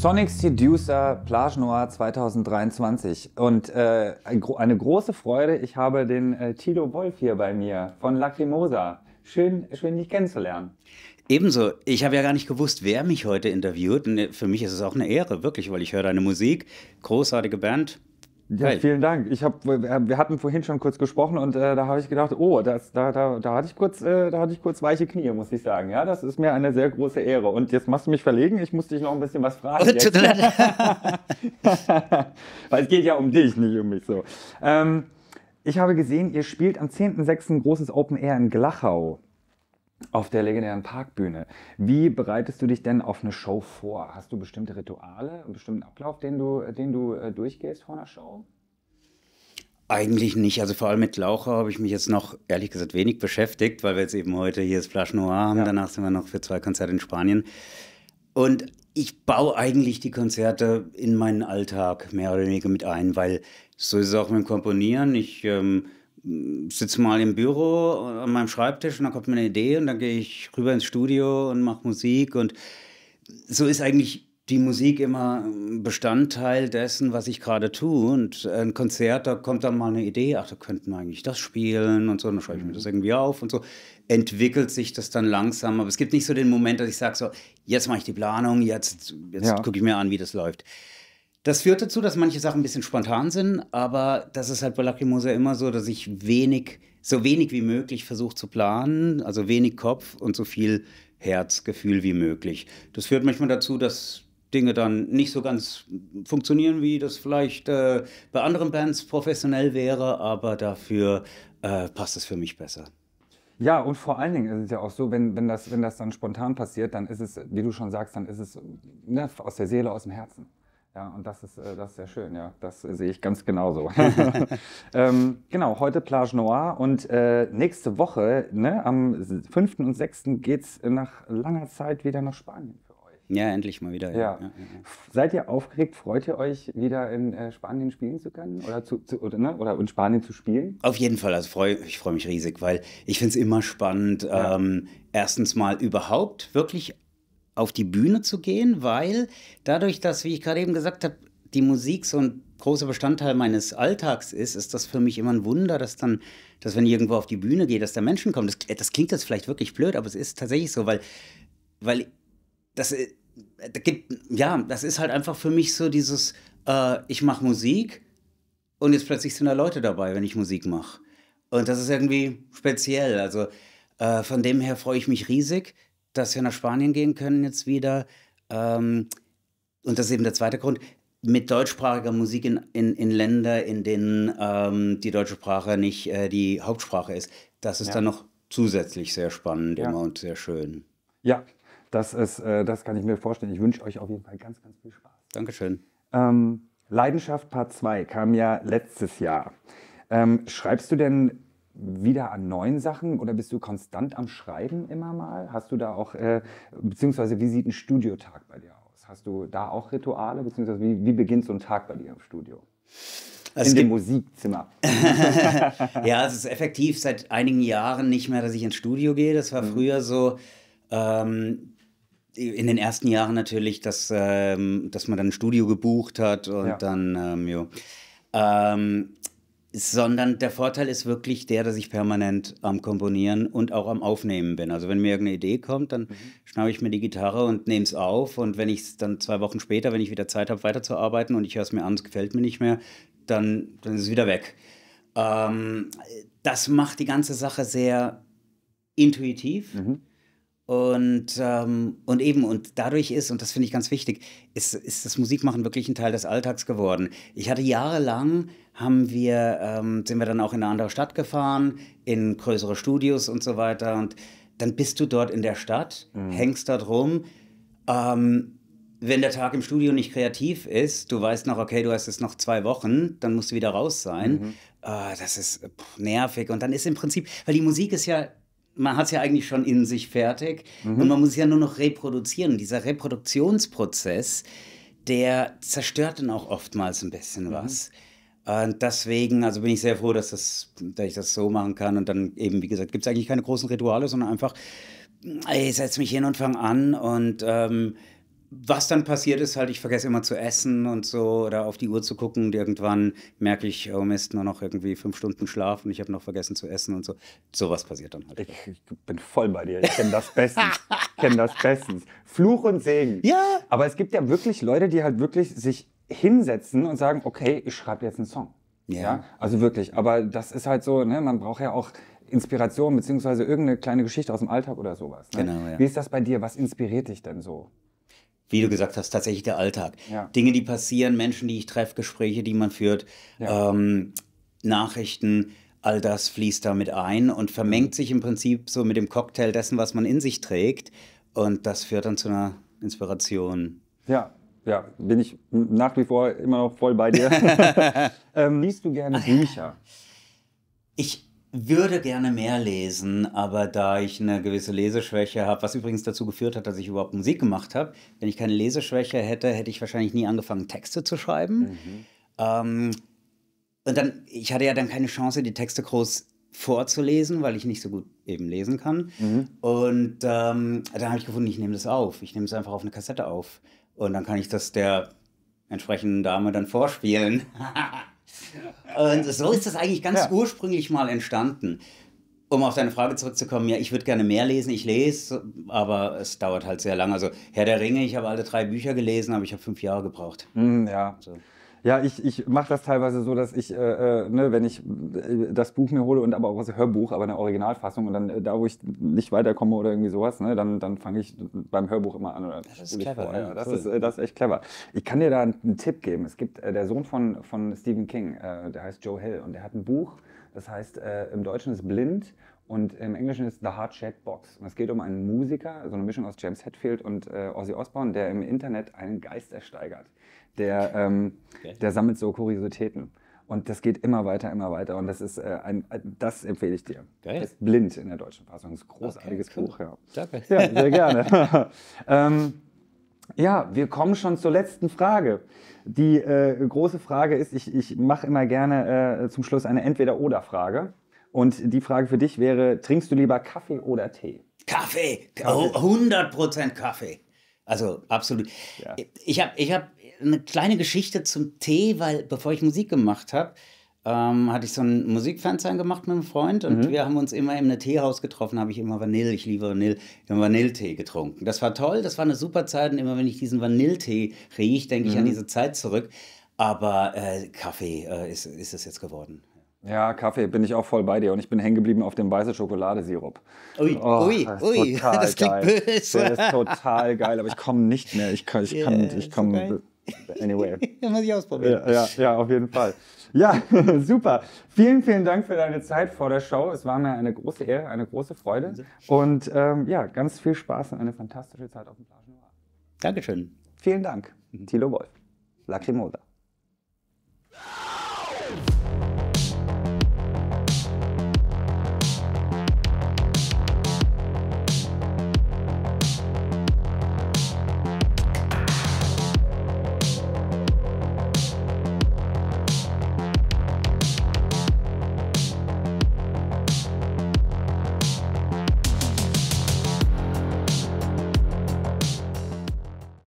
Sonic Seducer Plage Noir 2023 und äh, eine große Freude, ich habe den äh, Tilo Wolf hier bei mir von Lacrimosa. Schön, schön dich kennenzulernen. Ebenso, ich habe ja gar nicht gewusst, wer mich heute interviewt. Und ne, für mich ist es auch eine Ehre, wirklich, weil ich höre deine Musik, großartige Band, ja, Hi. vielen Dank. Ich hab, wir hatten vorhin schon kurz gesprochen und äh, da habe ich gedacht, oh, das, da, da, da, hatte ich kurz, äh, da hatte ich kurz weiche Knie, muss ich sagen. Ja, das ist mir eine sehr große Ehre. Und jetzt machst du mich verlegen, ich muss dich noch ein bisschen was fragen. Weil es geht ja um dich, nicht um mich so. Ähm, ich habe gesehen, ihr spielt am 10.06. großes Open Air in Glachau auf der legendären Parkbühne. Wie bereitest du dich denn auf eine Show vor? Hast du bestimmte Rituale, einen bestimmten Ablauf, den du, den du äh, durchgehst vor einer Show? Eigentlich nicht. Also vor allem mit Laucher habe ich mich jetzt noch, ehrlich gesagt, wenig beschäftigt, weil wir jetzt eben heute hier das Flash Noir haben. Ja. Danach sind wir noch für zwei Konzerte in Spanien. Und ich baue eigentlich die Konzerte in meinen Alltag mehr oder weniger mit ein, weil so ist es auch mit dem Komponieren. Ich ähm, sitze mal im Büro äh, an meinem Schreibtisch und dann kommt mir eine Idee und dann gehe ich rüber ins Studio und mache Musik. Und so ist eigentlich die Musik immer Bestandteil dessen, was ich gerade tue. Und ein Konzert, da kommt dann mal eine Idee, ach, da könnten wir eigentlich das spielen und so, und dann schreibe ich mir mhm. das irgendwie auf und so. Entwickelt sich das dann langsam. Aber es gibt nicht so den Moment, dass ich sage, so, jetzt mache ich die Planung, jetzt, jetzt ja. gucke ich mir an, wie das läuft. Das führt dazu, dass manche Sachen ein bisschen spontan sind, aber das ist halt bei Lacrimosa immer so, dass ich wenig, so wenig wie möglich versuche zu planen, also wenig Kopf und so viel Herzgefühl wie möglich. Das führt manchmal dazu, dass Dinge dann nicht so ganz funktionieren, wie das vielleicht äh, bei anderen Bands professionell wäre, aber dafür äh, passt es für mich besser. Ja, und vor allen Dingen ist es ja auch so, wenn, wenn, das, wenn das dann spontan passiert, dann ist es, wie du schon sagst, dann ist es ne, aus der Seele, aus dem Herzen. Ja, und das ist, äh, das ist sehr schön, ja. Das äh, sehe ich ganz genauso. ähm, genau, heute Plage Noir und äh, nächste Woche, ne, am 5. und 6. geht es nach langer Zeit wieder nach Spanien für euch. Ja, endlich mal wieder. Ja. ja, ja, ja. Seid ihr aufgeregt? Freut ihr euch, wieder in äh, Spanien spielen zu können oder, zu, zu, oder, ne? oder in Spanien zu spielen? Auf jeden Fall, also freu, ich freue mich riesig, weil ich finde es immer spannend, ähm, erstens mal überhaupt wirklich auf die Bühne zu gehen, weil dadurch, dass, wie ich gerade eben gesagt habe, die Musik so ein großer Bestandteil meines Alltags ist, ist das für mich immer ein Wunder, dass dann, dass wenn ich irgendwo auf die Bühne gehe, dass da Menschen kommen. Das, äh, das klingt jetzt vielleicht wirklich blöd, aber es ist tatsächlich so, weil, weil das, äh, das gibt, ja, das ist halt einfach für mich so dieses, äh, ich mache Musik und jetzt plötzlich sind da Leute dabei, wenn ich Musik mache. Und das ist irgendwie speziell. Also äh, von dem her freue ich mich riesig dass wir nach Spanien gehen können jetzt wieder. Ähm, und das ist eben der zweite Grund, mit deutschsprachiger Musik in, in, in Länder, in denen ähm, die deutsche Sprache nicht äh, die Hauptsprache ist. Das ist ja. dann noch zusätzlich sehr spannend ja. immer und sehr schön. Ja, das, ist, äh, das kann ich mir vorstellen. Ich wünsche euch auf jeden Fall ganz, ganz viel Spaß. Dankeschön. Ähm, Leidenschaft Part 2 kam ja letztes Jahr. Ähm, schreibst du denn wieder an neuen Sachen oder bist du konstant am Schreiben immer mal? Hast du da auch, äh, beziehungsweise wie sieht ein Studiotag bei dir aus? Hast du da auch Rituale, beziehungsweise wie, wie beginnt so ein Tag bei dir im Studio? Also in dem Musikzimmer. ja, es ist effektiv seit einigen Jahren nicht mehr, dass ich ins Studio gehe. Das war mhm. früher so. Ähm, in den ersten Jahren natürlich, dass, ähm, dass man dann ein Studio gebucht hat und ja. dann, ähm, jo. Ähm, sondern der Vorteil ist wirklich der, dass ich permanent am Komponieren und auch am Aufnehmen bin. Also wenn mir irgendeine Idee kommt, dann mhm. schnappe ich mir die Gitarre und nehme es auf. Und wenn ich es dann zwei Wochen später, wenn ich wieder Zeit habe, weiterzuarbeiten und ich höre es mir an, es gefällt mir nicht mehr, dann, dann ist es wieder weg. Ähm, das macht die ganze Sache sehr intuitiv. Mhm. Und, ähm, und eben, und dadurch ist, und das finde ich ganz wichtig, ist, ist das Musikmachen wirklich ein Teil des Alltags geworden. Ich hatte jahrelang, haben wir, ähm, sind wir dann auch in eine andere Stadt gefahren, in größere Studios und so weiter. Und dann bist du dort in der Stadt, mhm. hängst dort rum. Ähm, wenn der Tag im Studio nicht kreativ ist, du weißt noch, okay, du hast jetzt noch zwei Wochen, dann musst du wieder raus sein. Mhm. Äh, das ist pff, nervig. Und dann ist im Prinzip, weil die Musik ist ja man hat es ja eigentlich schon in sich fertig mhm. und man muss es ja nur noch reproduzieren. Dieser Reproduktionsprozess, der zerstört dann auch oftmals ein bisschen mhm. was. Und deswegen, also bin ich sehr froh, dass, das, dass ich das so machen kann. Und dann eben, wie gesagt, gibt es eigentlich keine großen Rituale, sondern einfach, ich setze mich hin und fange an und ähm, was dann passiert ist, halt, ich vergesse immer zu essen und so oder auf die Uhr zu gucken und irgendwann merke ich, oh Mist, nur noch irgendwie fünf Stunden Schlaf und ich habe noch vergessen zu essen und so. Sowas passiert dann halt. Ich, ich bin voll bei dir. Ich kenne das bestens. ich kenne das bestens. Fluch und Segen. Ja. Aber es gibt ja wirklich Leute, die halt wirklich sich hinsetzen und sagen, okay, ich schreibe jetzt einen Song. Yeah. Ja. Also wirklich. Aber das ist halt so, ne, man braucht ja auch Inspiration beziehungsweise irgendeine kleine Geschichte aus dem Alltag oder sowas. Ne? Genau, ja. Wie ist das bei dir? Was inspiriert dich denn so? wie du gesagt hast, tatsächlich der Alltag. Ja. Dinge, die passieren, Menschen, die ich treffe, Gespräche, die man führt, ja. ähm, Nachrichten, all das fließt damit ein und vermengt mhm. sich im Prinzip so mit dem Cocktail dessen, was man in sich trägt. Und das führt dann zu einer Inspiration. Ja, ja, bin ich nach wie vor immer noch voll bei dir. ähm, liest du gerne Bücher? Ich würde gerne mehr lesen, aber da ich eine gewisse Leseschwäche habe, was übrigens dazu geführt hat, dass ich überhaupt Musik gemacht habe, wenn ich keine Leseschwäche hätte, hätte ich wahrscheinlich nie angefangen, Texte zu schreiben. Mhm. Ähm, und dann, ich hatte ja dann keine Chance, die Texte groß vorzulesen, weil ich nicht so gut eben lesen kann. Mhm. Und ähm, dann habe ich gefunden, ich nehme das auf. Ich nehme es einfach auf eine Kassette auf. Und dann kann ich das der entsprechenden Dame dann vorspielen. Und so ist das eigentlich ganz ja. ursprünglich mal entstanden. Um auf deine Frage zurückzukommen, ja, ich würde gerne mehr lesen, ich lese, aber es dauert halt sehr lang. Also Herr der Ringe, ich habe alle drei Bücher gelesen, aber ich habe fünf Jahre gebraucht. Mm, ja. So. Also. Ja, ich, ich mache das teilweise so, dass ich, äh, äh ne, wenn ich äh, das Buch mir hole und aber auch das Hörbuch, aber eine Originalfassung und dann äh, da, wo ich nicht weiterkomme oder irgendwie sowas, ne, dann, dann fange ich beim Hörbuch immer an. Oder das ist clever. Vor, ja. Ne? das, cool. ist, das ist echt clever. Ich kann dir da einen Tipp geben. Es gibt äh, der Sohn von, von Stephen King, äh, der heißt Joe Hill und der hat ein Buch, das heißt äh, im Deutschen ist blind und im Englischen ist The Hard Shade Box. Und es geht um einen Musiker, so eine Mischung aus James Hetfield und äh, Ozzy Osbourne, der im Internet einen Geist ersteigert. Der, ähm, okay. der sammelt so Kuriositäten. Und das geht immer weiter, immer weiter. Und das ist äh, ein, das empfehle ich dir. Geil. Das ist blind in der deutschen Fassung. Das ist ein großartiges okay, cool. Buch. Ja. Danke. Ja, sehr gerne. ähm, ja, wir kommen schon zur letzten Frage. Die äh, große Frage ist, ich, ich mache immer gerne äh, zum Schluss eine Entweder-Oder-Frage. Und die Frage für dich wäre, trinkst du lieber Kaffee oder Tee? Kaffee, Kaffee. 100% Kaffee. Also absolut. Ja. Ich habe ich hab eine kleine Geschichte zum Tee, weil bevor ich Musik gemacht habe, ähm, hatte ich so ein Musikfernsehen gemacht mit einem Freund und mhm. wir haben uns immer in einem Teehaus getroffen, habe ich immer Vanille, ich liebe Vanille, den Vanilletee getrunken. Das war toll, das war eine super Zeit und immer wenn ich diesen Vanilletee rieche, denke mhm. ich an mhm. diese Zeit zurück. Aber äh, Kaffee äh, ist, ist es jetzt geworden. Ja, Kaffee bin ich auch voll bei dir und ich bin hängen geblieben auf dem weißen Schokoladesirup. Ui, oh, ui, das ui, das klingt geil. böse. Das ist total geil, aber ich komme nicht mehr. Ich kann, ich yeah, kann, ich komme. anyway. Dann muss ich ausprobieren. Ja, ja, ja, auf jeden Fall. Ja, super. Vielen, vielen Dank für deine Zeit vor der Show. Es war mir eine große Ehre, eine große Freude. Und ähm, ja, ganz viel Spaß und eine fantastische Zeit auf dem Plagen. Dankeschön. Vielen Dank, mhm. Tilo Wolf. Lacrimosa.